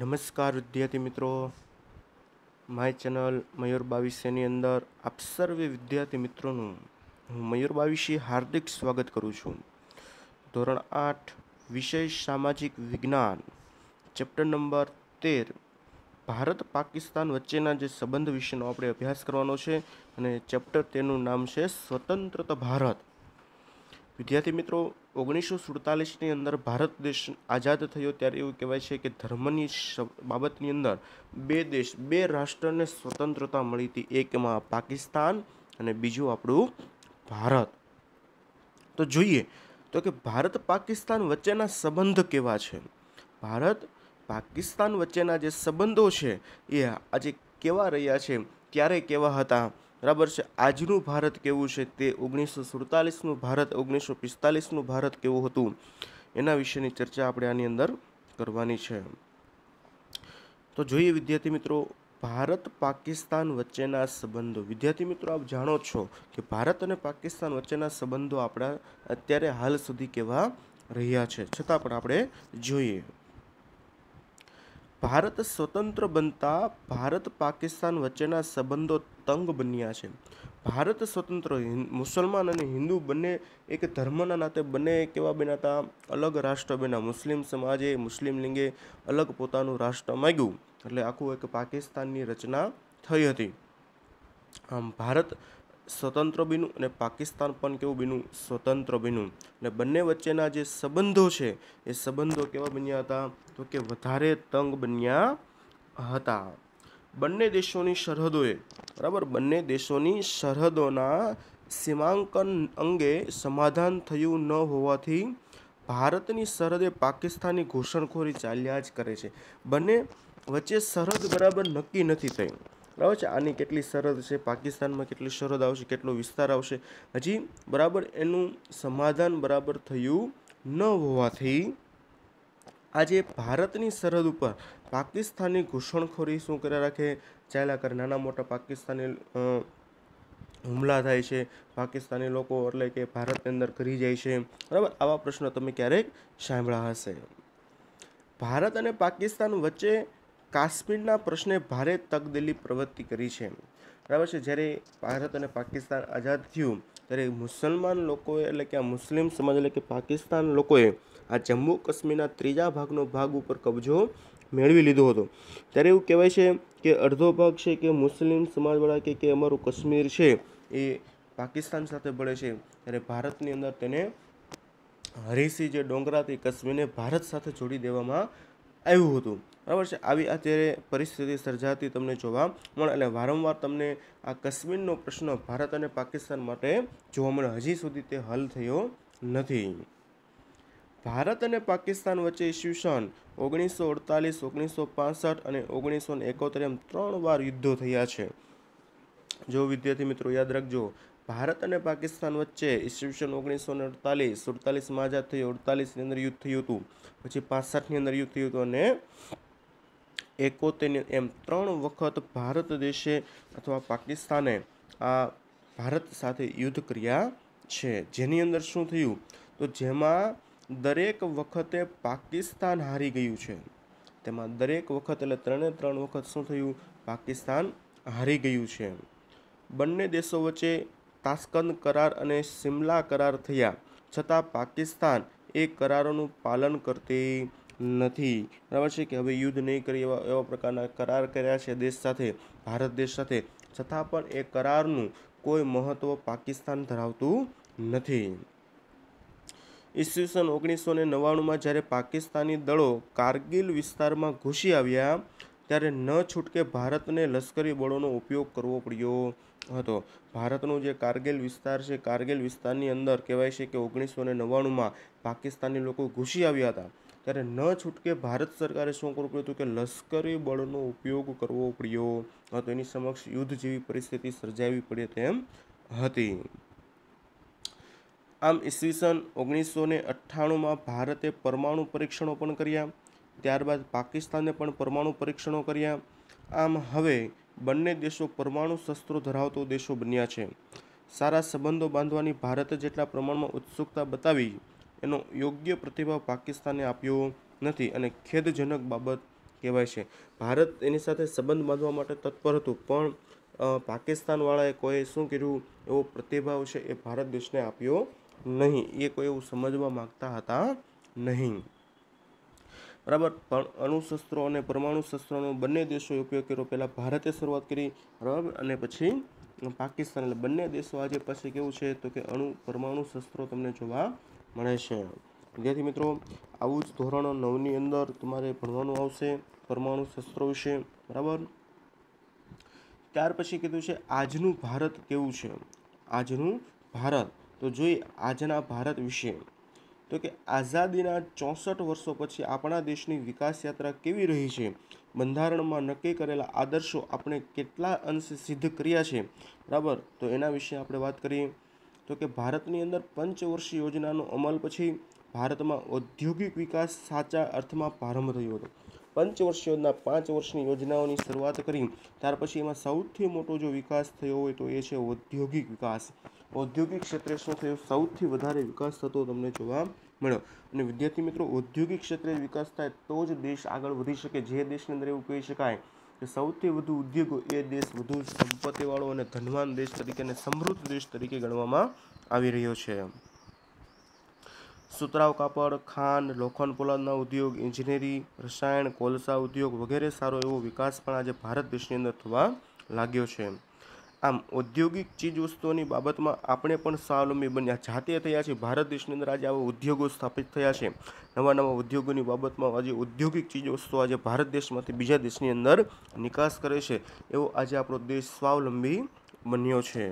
નમસ્કાર વિદ્યાર્થી મિત્રો માય ચેનલ મયુર બાવીસેની અંદર આપ સર્વે વિદ્યાર્થી મિત્રોનું હું મયુર બાવીસે હાર્દિક સ્વાગત કરું છું ધોરણ આઠ વિષય સામાજિક વિજ્ઞાન ચેપ્ટર નંબર તેર ભારત પાકિસ્તાન વચ્ચેના જે સંબંધ વિશેનો આપણે અભ્યાસ કરવાનો છે અને ચેપ્ટર તેનું નામ છે સ્વતંત્રતા ભારત વિદ્યાર્થી મિત્રો ઓગણીસો સુડતાલીસની અંદર ભારત દેશ આઝાદ થયો ત્યારે એવું કહેવાય છે કે ધર્મની બાબતની અંદર બે દેશ બે રાષ્ટ્રને સ્વતંત્રતા મળી હતી એકમાં પાકિસ્તાન અને બીજું આપણું ભારત તો જોઈએ તો કે ભારત પાકિસ્તાન વચ્ચેના સંબંધ કેવા છે ભારત પાકિસ્તાન વચ્ચેના જે સંબંધો છે એ આજે કેવા રહ્યા છે ક્યારે કેવા હતા બરાબર છે આજનું ભારત કેવું છે તે ઓગણીસો સુડતાલીસનું ભારત ઓગણીસો પિસ્તાલીસનું ભારત કેવું હતું એના વિશેની ચર્ચા આપણે આની અંદર કરવાની છે તો જોઈએ વિદ્યાર્થી મિત્રો ભારત પાકિસ્તાન વચ્ચેના સંબંધો વિદ્યાર્થી મિત્રો આપ જાણો છો કે ભારત અને પાકિસ્તાન વચ્ચેના સંબંધો આપણા અત્યારે હાલ સુધી કેવા રહ્યા છે છતાં પણ આપણે જોઈએ ભારત સ્વતંત્ર બનતા ભારત પાકિસ્તાન વચ્ચેના સંબંધો તંગ બન્યા છે ભારત સ્વતંત્ર મુસલમાન અને હિન્દુ બંને એક ધર્મના નાતે બંને કેવા બન્યા અલગ રાષ્ટ્ર બન્યા મુસ્લિમ સમાજે મુસ્લિમ લિંગે અલગ પોતાનું રાષ્ટ્ર માગ્યું એટલે આખું એક પાકિસ્તાનની રચના થઈ હતી આમ ભારત સ્વતંત્ર બીનું અને પાકિસ્તાન પણ કેવું બીનું સ્વતંત્ર બીનું અને બંને વચ્ચેના જે સંબંધો છે એ સંબંધો કેવા બન્યા હતા તો કે વધારે તંગ બન્યા હતા બંને દેશોની સરહદોએ બરાબર બંને દેશોની સરહદોના સીમાંકન અંગે સમાધાન થયું ન હોવાથી ભારતની સરહદે પાકિસ્તાની ઘૂસણખોરી ચાલ્યા જ કરે છે બંને વચ્ચે સરહદ બરાબર નક્કી નથી થયું બરાબર છે આની કેટલી સરહદ છે પાકિસ્તાનમાં કેટલી સરહદ આવશે કેટલો વિસ્તાર આવશે હજી બરાબર એનું સમાધાન બરાબર થયું ન હોવાથી આજે ભારતની સરહદ ઉપર પાકિસ્તાની ઘૂસણખોરી શું કર્યા રાખે ચાલ્યા કરે નાના મોટા પાકિસ્તાની હુમલા થાય છે પાકિસ્તાની લોકો એટલે કે ભારતની અંદર કરી જાય છે બરાબર આવા પ્રશ્નો તમે ક્યારેક સાંભળ્યા હશે ભારત અને પાકિસ્તાન વચ્ચે કાશ્મીરના પ્રશ્ને ભારે તકદિલી પ્રવૃત્તિ કરી છે બરાબર છે જ્યારે ભારત અને પાકિસ્તાન આઝાદ થયું ત્યારે મુસલમાન લોકોએ એટલે કે આ મુસ્લિમ સમાજ એટલે કે પાકિસ્તાન લોકોએ આ જમ્મુ કાશ્મીરના ત્રીજા ભાગનો ભાગ ઉપર કબજો મેળવી લીધો હતો ત્યારે એવું કહેવાય છે કે અડધો ભાગ છે કે મુસ્લિમ સમાજવાળા કે કે અમારું કાશ્મીર છે એ પાકિસ્તાન સાથે ભળે છે ત્યારે ભારતની અંદર તેને હરીસી જે ડોંગરાથી કાશ્મીરને ભારત સાથે જોડી દેવામાં આવ્યું હતું બરાબર છે આવી અત્યારે પરિસ્થિતિ સર્જાતી તમને જોવા મળે એટલે વારંવાર તમને આ કાશ્મીરનો પ્રશ્ન ભારત અને પાકિસ્તાન માટે જોવા મળે હજી સુધી તે હલ થયો નથી ભારત અને પાકિસ્તાન વચ્ચે ઈસવીસન ઓગણીસો અડતાલીસ ઓગણીસો પાસઠ અને ઓગણીસો એકોતેર એમ ત્રણ વાર યુદ્ધો થયા છે જો વિદ્યાર્થી મિત્રો યાદ રાખજો ભારત અને પાકિસ્તાન વચ્ચે ઈસવીસન ઓગણીસો ને અડતાલીસ સુડતાલીસમાં આઝાદ થયું અડતાલીસની અંદર યુદ્ધ થયું હતું પછી પાસઠની અંદર યુદ્ધ થયું હતું અને એકોતેર એમ ત્રણ વખત ભારત દેશે અથવા પાકિસ્તાને આ ભારત સાથે યુદ્ધ કર્યા છે જેની અંદર શું થયું તો જેમાં દરેક વખતે પાકિસ્તાન હારી ગયું છે તેમાં દરેક વખત એટલે ત્રણે ત્રણ વખત શું થયું પાકિસ્તાન હારી ગયું છે બંને દેશો વચ્ચે તાસ્કંદ કરાર અને શિમલા કરાર થયા છતાં પાકિસ્તાન એ કરારોનું પાલન કરતી નથી બરાબર છે કે હવે યુદ્ધ નહીં કરી એવા એવા પ્રકારના કરાર કર્યા છે દેશ સાથે ભારત દેશ સાથે છતાં પણ એ કરારનું કોઈ મહત્ત્વ પાકિસ્તાન ધરાવતું નથી ઈસવીસન ઓગણીસો ને નવ્વાણુંમાં જ્યારે પાકિસ્તાની દળો કારગિલ વિસ્તારમાં ઘૂસી આવ્યા ત્યારે ન છૂટકે ભારતને લશ્કરી બળોનો ઉપયોગ કરવો પડ્યો હતો ભારતનો જે કારગિલ વિસ્તાર છે કારગિલ વિસ્તારની અંદર કહેવાય છે કે ઓગણીસો ને નવ્વાણુંમાં પાકિસ્તાની લોકો ઘૂસી આવ્યા હતા ત્યારે ન છૂટકે ભારત સરકારે શું કરવું પડ્યું હતું કે લશ્કરી બળનો ઉપયોગ કરવો પડ્યો હતો એની સમક્ષ યુદ્ધ જેવી પરિસ્થિતિ સર્જાવી પડે તેમ હતી આમ ઈસવીસન ઓગણીસો ને અઠ્ઠાણુંમાં ભારતે પરમાણુ પરીક્ષણો પણ કર્યા ત્યારબાદ પાકિસ્તાને પણ પરમાણુ પરીક્ષણો કર્યા આમ હવે બંને દેશો પરમાણુ શસ્ત્રો ધરાવતો દેશો બન્યા છે સારા સંબંધો બાંધવાની ભારત જેટલા પ્રમાણમાં ઉત્સુકતા બતાવી એનો યોગ્ય પ્રતિભાવ પાકિસ્તાને આપ્યો નથી અને ખેદજનક બાબત કહેવાય છે ભારત એની સાથે સંબંધ બાંધવા માટે તત્પર હતું પણ પાકિસ્તાનવાળાએ કોઈ શું કર્યું એવો પ્રતિભાવ છે એ ભારત દેશને આપ્યો નહીં એ કોઈ એવું સમજવા માગતા હતા નહીં બરાબર પણ અણુશસ્ત્રો અને પરમાણુ શસ્ત્રોનો બંને દેશોએ ઉપયોગ કર્યો પહેલાં ભારતે શરૂઆત કરી બરાબર અને પછી પાકિસ્તાન એટલે બંને દેશો આજે પછી કેવું છે તો કે અણુ પરમાણુ શસ્ત્રો તમને જોવા મળે છે વિદ્યાર્થી મિત્રો આવું જ ધોરણ નવની અંદર તમારે ભણવાનું આવશે પરમાણુ શસ્ત્રો વિશે બરાબર ત્યાર પછી કીધું છે આજનું ભારત કેવું છે આજનું ભારત તો જોઈએ આજના ભારત વિશે તો કે આઝાદીના ચોસઠ વર્ષો પછી આપણા દેશની વિકાસ યાત્રા કેવી રહી છે બંધારણમાં નક્કી કરેલા આદર્શો આપણે કેટલા અંશે સિદ્ધ કર્યા છે બરાબર તો એના વિશે આપણે વાત કરીએ તો કે ભારતની અંદર પંચવર્ષીય યોજનાનો અમલ પછી ભારતમાં ઔદ્યોગિક વિકાસ સાચા અર્થમાં પ્રારંભ થયો હતો પંચવર્ષ યોજના પાંચ વર્ષની યોજનાઓની શરૂઆત કરી ત્યાર પછી એમાં સૌથી મોટો જો વિકાસ થયો હોય તો એ છે ઔદ્યોગિક વિકાસ ઔદ્યોગિક ક્ષેત્રે શું થયો સૌથી વધારે વિકાસ થતો તમને જોવા મળ્યો અને વિદ્યાર્થી મિત્રો ઔદ્યોગિક ક્ષેત્રે વિકાસ થાય તો જ દેશ આગળ વધી શકે જે દેશની અંદર એવું કહી શકાય કે સૌથી વધુ ઉદ્યોગો એ દેશ વધુ સંપત્તિવાળો અને ધનવાન દેશ તરીકે અને સમૃદ્ધ દેશ તરીકે ગણવામાં આવી રહ્યો છે સુતરાવ કાપડ ખાંડ લોખંડ પોલાદના ઉદ્યોગ ઇજનેરી રસાયણ કોલસા ઉદ્યોગ વગેરે સારો એવો વિકાસ પણ આજે ભારત દેશની અંદર થવા લાગ્યો છે આમ ઔદ્યોગિક ચીજવસ્તુઓની બાબતમાં આપણે પણ સ્વાવલંબી બન્યા જાતે થયા છે ભારત દેશની અંદર આજે આવા ઉદ્યોગો સ્થાપિત થયા છે નવા નવા ઉદ્યોગોની બાબતમાં આજે ઔદ્યોગિક ચીજવસ્તુઓ આજે ભારત દેશમાંથી બીજા દેશની અંદર નિકાસ કરે છે એવો આજે આપણો દેશ સ્વાવલંબી બન્યો છે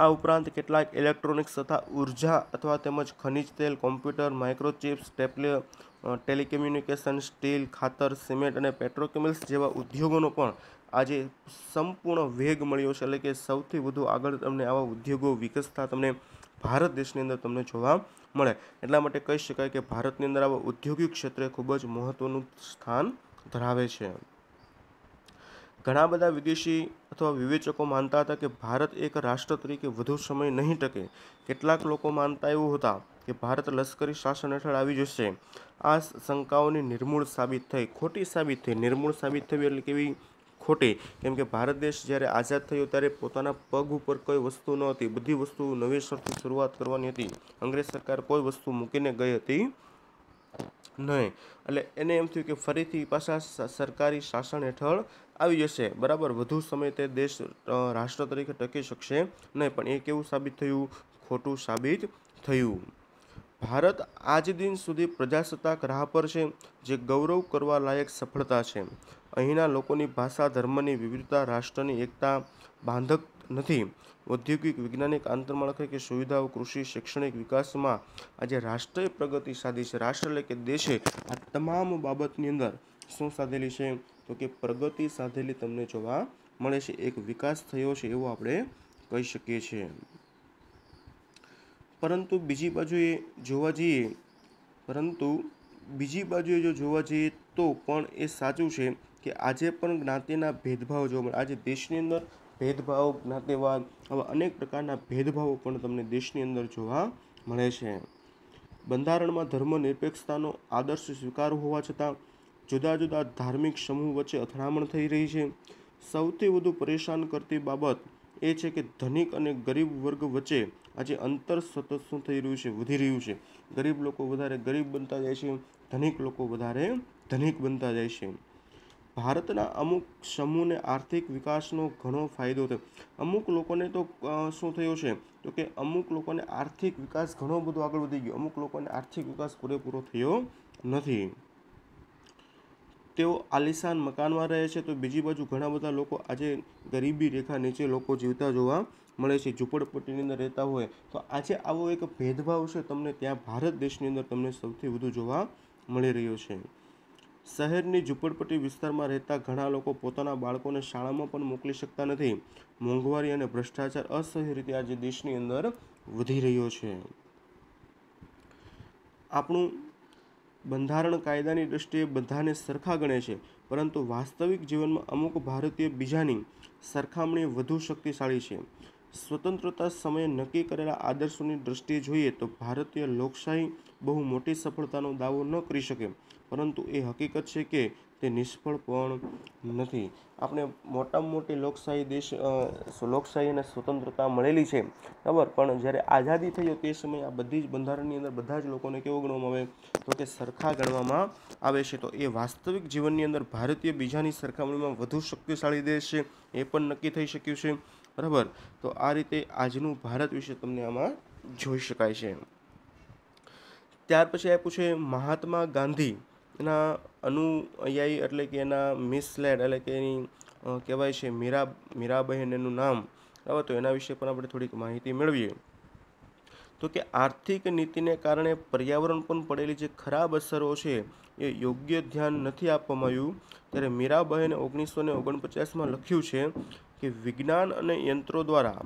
આ ઉપરાંત કેટલાક ઇલેક્ટ્રોનિક્સ તથા ઉર્જા અથવા તેમજ ખનિજ તેલ કોમ્પ્યુટર માઇક્રોચિપ્સ ટેપલે ટેલિકમ્યુનિકેશન સ્ટીલ ખાતર સિમેન્ટ અને પેટ્રોકેમિકલ્સ જેવા ઉદ્યોગોનો પણ આજે સંપૂર્ણ વેગ મળ્યો છે એટલે કે સૌથી વધુ આગળ તમને આવા ઉદ્યોગો વિકસતા તમને ભારત દેશની અંદર તમને જોવા મળે એટલા માટે કહી શકાય કે ભારતની અંદર આવા ઉદ્યોગિક ક્ષેત્રે ખૂબ જ મહત્ત્વનું સ્થાન ધરાવે છે ઘણા બધા વિદેશી અથવા વિવેચકો માનતા હતા કે ભારત એક રાષ્ટ્ર તરીકે વધુ સમય નહીં ટકે કેટલાક લોકો માનતા એવું હતા કે ભારત લશ્કરી શાસન હેઠળ આવી જશે આ શંકાઓની નિર્મૂળ સાબિત થઈ ખોટી સાબિત થઈ નિર્મૂળ સાબિત થઈ એટલે કેવી ખોટી કેમ કે ભારત દેશ જ્યારે આઝાદ થયો ત્યારે પોતાના પગ ઉપર કોઈ વસ્તુ ન હતી બધી વસ્તુ નવેસરથી શરૂઆત કરવાની હતી અંગ્રેજ સરકાર કોઈ વસ્તુ મૂકીને ગઈ હતી નહીં એટલે એને એમ થયું કે ફરીથી પાછા સરકારી શાસન હેઠળ આવી જશે બરાબર વધુ સમય તે દેશ રાષ્ટ્ર તરીકે ટકી શકશે નહીં પણ એ કેવું સાબિત થયું ખોટું સાબિત થયું ભારત આજ દિન સુધી પ્રજાસત્તાક રાહ પર છે જે ગૌરવ કરવા લાયક સફળતા છે અહીંના લોકોની ભાષા ધર્મની વિવિધતા રાષ્ટ્રની એકતા બાંધક નથી ઔદ્યોગિક વૈજ્ઞાનિક કે સુવિધાઓ કૃષિ શૈક્ષણિક વિકાસમાં આજે રાષ્ટ્રીય પ્રગતિ સાધી છે રાષ્ટ્ર એટલે કે દેશે આ તમામ બાબતની અંદર શું સાધેલી છે તો કે પ્રગતિ સાધેલી તમને જોવા મળે છે એક વિકાસ થયો છે એવું આપણે કહી શકીએ છીએ પરંતુ બીજી બાજુએ જોવા જઈએ પરંતુ બીજી બાજુએ જો જોવા જઈએ તો પણ એ સાચું છે કે આજે પણ જ્ઞાતિના ભેદભાવ જોવા મળે આજે દેશની અંદર ભેદભાવ જ્ઞાતિવાદ આવા અનેક પ્રકારના ભેદભાવો પણ તમને દેશની અંદર જોવા મળે છે બંધારણમાં ધર્મનિરપેક્ષતાનો આદર્શ સ્વીકાર હોવા છતાં જુદા જુદા ધાર્મિક સમૂહ વચ્ચે અથડામણ થઈ રહી છે સૌથી વધુ પરેશાન કરતી બાબત એ છે કે ધનિક અને ગરીબ વર્ગ વચ્ચે આજે અંતર સતત શું થઈ રહ્યું છે વધી રહ્યું છે ગરીબ લોકો વધારે ગરીબ બનતા જાય છે ધનિક લોકો વધારે ધનિક બનતા જાય છે ભારતના અમુક સમૂહને આર્થિક વિકાસનો ઘણો ફાયદો થયો અમુક લોકોને તો શું થયો છે તો કે અમુક લોકોને આર્થિક વિકાસ ઘણો બધો આગળ વધી ગયો અમુક લોકોને આર્થિક વિકાસ પૂરેપૂરો થયો નથી તેઓ આલિશાન મકાનમાં રહે છે તો બીજી બાજુ ઘણા બધા લોકો આજે ગરીબી રેખા નીચે લોકો જીવતા જોવા મળે છે ઝૂંપડપટ્ટીની અંદર રહેતા હોય તો આજે આવો એક ભેદભાવ છે તમને ત્યાં ભારત દેશની અંદર તમને સૌથી વધુ જોવા મળી રહ્યો છે શહેરની ઝૂંપડપટ્ટી વિસ્તારમાં રહેતા ઘણા લોકો પોતાના બાળકોને શાળામાં પણ મોકલી શકતા નથી મોંઘવારી અને ભ્રષ્ટાચાર અસહ્ય રીતે આજે દેશની અંદર વધી રહ્યો છે આપણું બંધારણ કાયદાની દૃષ્ટિએ બધાને સરખા ગણે છે પરંતુ વાસ્તવિક જીવનમાં અમુક ભારતીય બીજાની સરખામણી વધુ શક્તિશાળી છે સ્વતંત્રતા સમયે નક્કી કરેલા આદર્શોની દૃષ્ટિએ જોઈએ તો ભારતીય લોકશાહી બહુ મોટી સફળતાનો દાવો ન કરી શકે પરંતુ એ હકીકત છે કે તે નિષ્ફળ પણ નથી આપણે મોટામાં મોટી લોકશાહી દેશ લોકશાહી અને સ્વતંત્રતા મળેલી છે બરાબર પણ જ્યારે આઝાદી થઈ તે સમયે આ બધી જ બંધારણની અંદર બધા જ લોકોને કેવો ગણવામાં આવે તો કે સરખા ગણવામાં આવે છે તો એ વાસ્તવિક જીવનની અંદર ભારતીય બીજાની સરખામણીમાં વધુ શક્તિશાળી દેશ છે એ પણ નક્કી થઈ શક્યું છે બરાબર તો આ રીતે આજનું ભારત વિશે તમને આમાં જોઈ શકાય છે ત્યાર પછી આપ્યું છે મહાત્મા ગાંધી એના અનુયાયી એટલે કે એના મિસલેડ એટલે કે એની કહેવાય છે મીરા મીરાબહેન એનું નામ બરાબર તો એના વિશે પણ આપણે થોડીક માહિતી મેળવીએ તો કે આર્થિક નીતિને કારણે પર્યાવરણ પર પડેલી જે ખરાબ અસરો છે એ યોગ્ય ધ્યાન નથી આપવામાં આવ્યું ત્યારે મીરાબહેને ઓગણીસો ને ઓગણપચાસમાં લખ્યું છે કે વિજ્ઞાન અને યંત્રો દ્વારા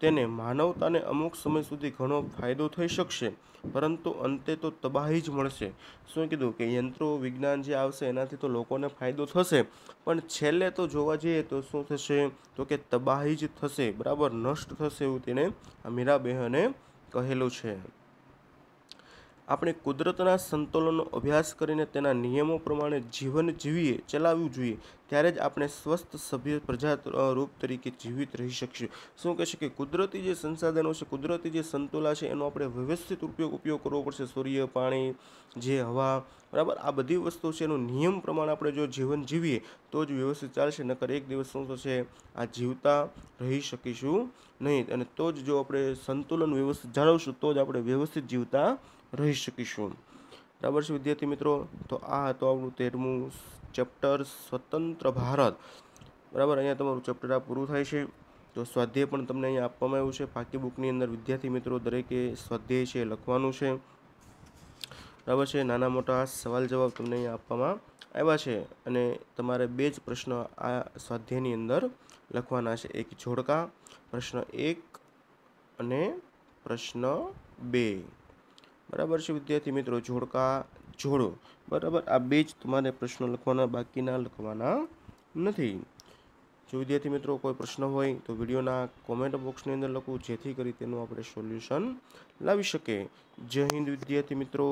તેને માનવતાને અમુક સમય સુધી ઘણો ફાયદો થઈ શકશે પરંતુ અંતે તો તબાહી જ મળશે શું કીધું કે યંત્રો વિજ્ઞાન જે આવશે એનાથી તો લોકોને ફાયદો થશે પણ છેલ્લે તો જોવા જઈએ તો શું થશે તો કે તબાહી જ થશે બરાબર નષ્ટ થશે એવું તેણે મીરાબહેને કહેલું છે આપણે કુદરતના સંતુલનનો અભ્યાસ કરીને તેના નિયમો પ્રમાણે જીવન જીવીએ ચલાવવું જોઈએ ત્યારે જ આપણે સ્વસ્થ સભ્ય પ્રજા રૂપ તરીકે જીવિત રહી શકીશું શું કહેશે કે કુદરતી જે સંસાધનો છે કુદરતી જે સંતુલા છે એનો આપણે વ્યવસ્થિત ઉપયોગ ઉપયોગ કરવો પડશે સૂર્ય પાણી જે હવા બરાબર આ બધી વસ્તુ છે એનું નિયમ પ્રમાણે આપણે જો જીવન જીવીએ તો જ વ્યવસ્થિત ચાલશે નકર એક દિવસ શું થશે આ જીવતા રહી શકીશું નહીં અને તો જ જો આપણે સંતુલન વ્યવસ્થિત જાળવશું તો જ આપણે વ્યવસ્થિત જીવતા રહી શકીશું બરાબર છે વિદ્યાર્થી મિત્રો તો આ હતો આપણું તેરમું ચેપ્ટર સ્વતંત્ર ભારત બરાબર અહીંયા તમારું ચેપ્ટર આ પૂરું થાય છે તો સ્વાધ્યાય પણ તમને અહીંયા આપવામાં આવ્યું છે પાકી બુકની અંદર વિદ્યાર્થી મિત્રો દરેકે સ્વાધ્યાય છે લખવાનું છે બરાબર છે નાના મોટા સવાલ જવાબ તમને અહીંયા આપવામાં આવ્યા છે અને તમારે બે જ પ્રશ્ન આ સ્વાધ્યાયની અંદર લખવાના છે એક જોડકા પ્રશ્ન એક અને પ્રશ્ન બે બરાબર છે વિદ્યાર્થી મિત્રો જોડકા જોડો બરાબર આ બે જ તમારે પ્રશ્નો લખવાના બાકીના લખવાના નથી જો વિદ્યાર્થી મિત્રો કોઈ પ્રશ્ન હોય તો વિડીયોના કોમેન્ટ બોક્સની અંદર લખું જેથી કરી તેનું આપણે સોલ્યુશન લાવી શકીએ જય હિન્દ વિદ્યાર્થી મિત્રો